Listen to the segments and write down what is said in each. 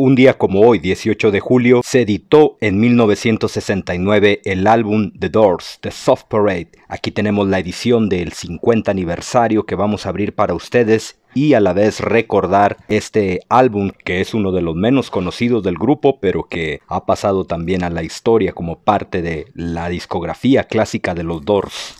Un día como hoy, 18 de julio, se editó en 1969 el álbum The Doors, The Soft Parade. Aquí tenemos la edición del 50 aniversario que vamos a abrir para ustedes y a la vez recordar este álbum que es uno de los menos conocidos del grupo pero que ha pasado también a la historia como parte de la discografía clásica de los Doors.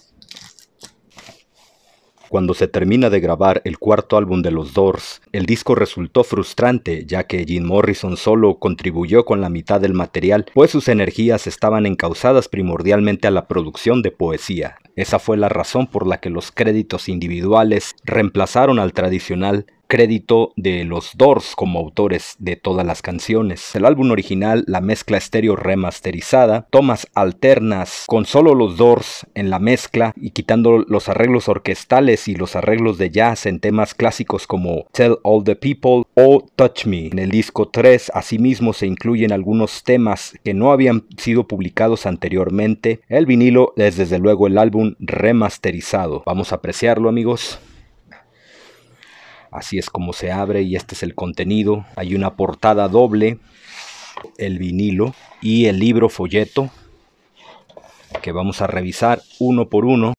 Cuando se termina de grabar el cuarto álbum de los Doors, el disco resultó frustrante ya que Jim Morrison solo contribuyó con la mitad del material, pues sus energías estaban encausadas primordialmente a la producción de poesía. Esa fue la razón por la que los créditos individuales reemplazaron al tradicional crédito de los Doors como autores de todas las canciones. El álbum original, la mezcla estéreo remasterizada, tomas alternas con solo los Doors en la mezcla y quitando los arreglos orquestales y los arreglos de jazz en temas clásicos como Tell All the People o Touch Me. En el disco 3, asimismo, se incluyen algunos temas que no habían sido publicados anteriormente. El vinilo es desde luego el álbum remasterizado. Vamos a apreciarlo, amigos. Así es como se abre y este es el contenido. Hay una portada doble, el vinilo y el libro folleto que vamos a revisar uno por uno.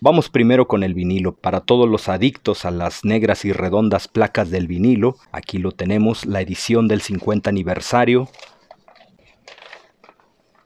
Vamos primero con el vinilo. Para todos los adictos a las negras y redondas placas del vinilo, aquí lo tenemos, la edición del 50 aniversario.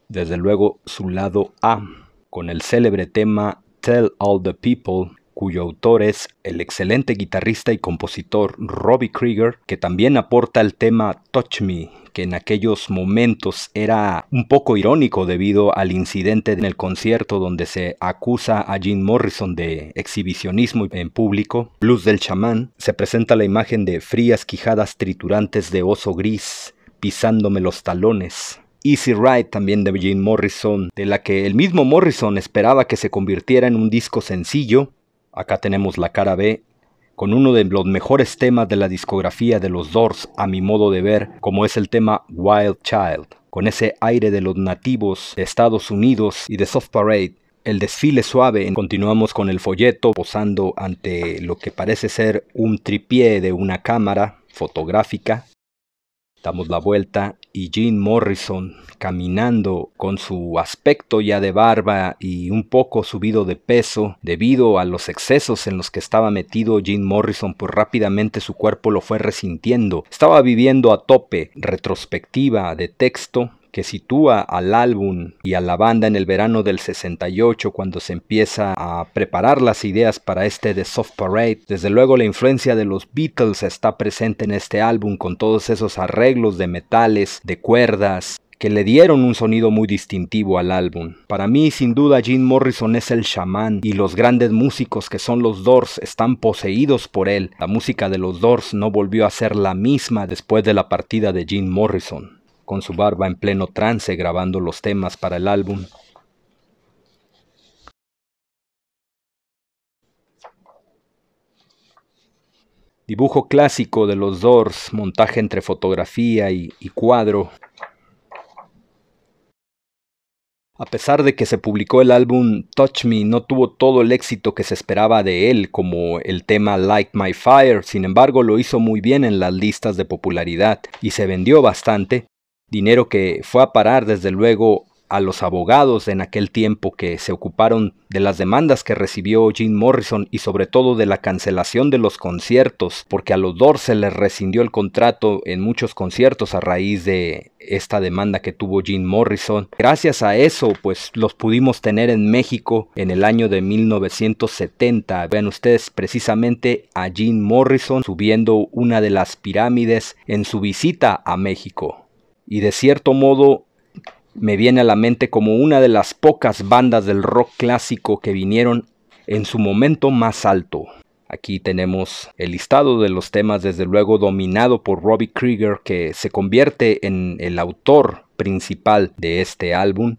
Desde luego su lado A, con el célebre tema Tell All the People cuyo autor es el excelente guitarrista y compositor Robbie Krieger, que también aporta el tema Touch Me, que en aquellos momentos era un poco irónico debido al incidente en el concierto donde se acusa a Jim Morrison de exhibicionismo en público. Blues del chamán se presenta la imagen de frías quijadas triturantes de oso gris pisándome los talones. Easy Ride también de Jim Morrison, de la que el mismo Morrison esperaba que se convirtiera en un disco sencillo, Acá tenemos la cara B con uno de los mejores temas de la discografía de los Doors a mi modo de ver, como es el tema Wild Child, con ese aire de los nativos de Estados Unidos y de Soft Parade. El desfile suave, continuamos con el folleto posando ante lo que parece ser un tripié de una cámara fotográfica Damos la vuelta y Jim Morrison, caminando con su aspecto ya de barba y un poco subido de peso debido a los excesos en los que estaba metido Jim Morrison, pues rápidamente su cuerpo lo fue resintiendo. Estaba viviendo a tope, retrospectiva de texto, que sitúa al álbum y a la banda en el verano del 68 cuando se empieza a preparar las ideas para este The Soft Parade. Desde luego la influencia de los Beatles está presente en este álbum con todos esos arreglos de metales, de cuerdas, que le dieron un sonido muy distintivo al álbum. Para mí, sin duda, Jim Morrison es el chamán y los grandes músicos que son los Doors están poseídos por él. La música de los Doors no volvió a ser la misma después de la partida de Jim Morrison con su barba en pleno trance grabando los temas para el álbum. Dibujo clásico de los Doors, montaje entre fotografía y, y cuadro, a pesar de que se publicó el álbum Touch Me, no tuvo todo el éxito que se esperaba de él, como el tema Like My Fire, sin embargo lo hizo muy bien en las listas de popularidad y se vendió bastante, dinero que fue a parar desde luego a los abogados en aquel tiempo que se ocuparon de las demandas que recibió Jim Morrison y sobre todo de la cancelación de los conciertos, porque a los Doors se les rescindió el contrato en muchos conciertos a raíz de esta demanda que tuvo Jim Morrison. Gracias a eso, pues los pudimos tener en México en el año de 1970. Vean ustedes precisamente a Jim Morrison subiendo una de las pirámides en su visita a México y de cierto modo me viene a la mente como una de las pocas bandas del rock clásico que vinieron en su momento más alto. Aquí tenemos el listado de los temas, desde luego dominado por Robbie Krieger, que se convierte en el autor principal de este álbum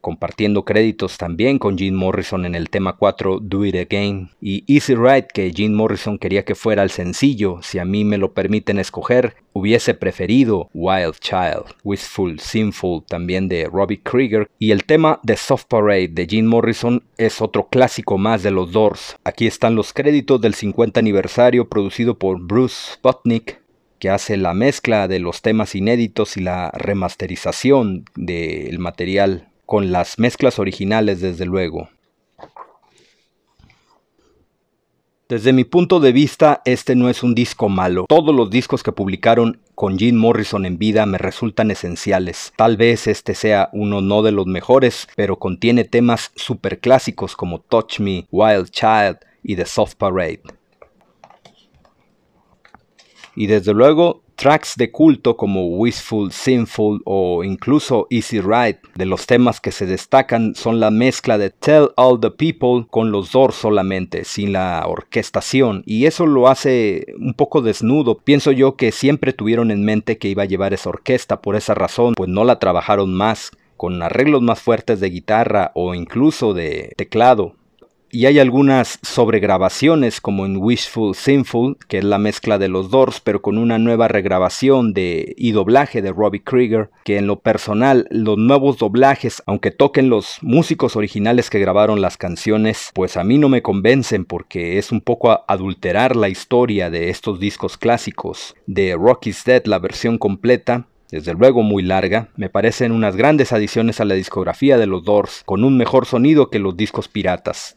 compartiendo créditos también con Gene Morrison en el tema 4 Do It Again y Easy Ride que Gene Morrison quería que fuera el sencillo, si a mí me lo permiten escoger, hubiese preferido Wild Child, Wistful Sinful también de Robbie Krieger y el tema The Soft Parade de Gene Morrison es otro clásico más de los Doors. Aquí están los créditos del 50 aniversario producido por Bruce Sputnik que hace la mezcla de los temas inéditos y la remasterización del material con las mezclas originales desde luego. Desde mi punto de vista, este no es un disco malo. Todos los discos que publicaron con Jim Morrison en vida me resultan esenciales. Tal vez este sea uno no de los mejores, pero contiene temas super clásicos como Touch Me, Wild Child y The Soft Parade. Y desde luego Tracks de culto como Wistful, Sinful o incluso Easy Ride. De los temas que se destacan son la mezcla de Tell All the People con los Doors solamente, sin la orquestación, y eso lo hace un poco desnudo. Pienso yo que siempre tuvieron en mente que iba a llevar esa orquesta, por esa razón, pues no la trabajaron más con arreglos más fuertes de guitarra o incluso de teclado y hay algunas sobregrabaciones como en Wishful Sinful, que es la mezcla de los Doors, pero con una nueva regrabación de, y doblaje de Robbie Krieger, que en lo personal los nuevos doblajes, aunque toquen los músicos originales que grabaron las canciones, pues a mí no me convencen porque es un poco adulterar la historia de estos discos clásicos. De Rocky's Dead, la versión completa, desde luego muy larga, me parecen unas grandes adiciones a la discografía de los Doors, con un mejor sonido que los discos piratas.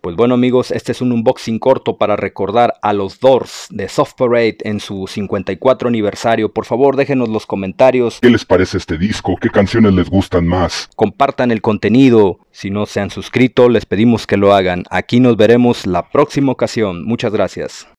Pues bueno amigos, este es un unboxing corto para recordar a los Doors de Soft Parade en su 54 aniversario. Por favor, déjenos los comentarios. ¿Qué les parece este disco? ¿Qué canciones les gustan más? Compartan el contenido. Si no se han suscrito, les pedimos que lo hagan. Aquí nos veremos la próxima ocasión. Muchas gracias.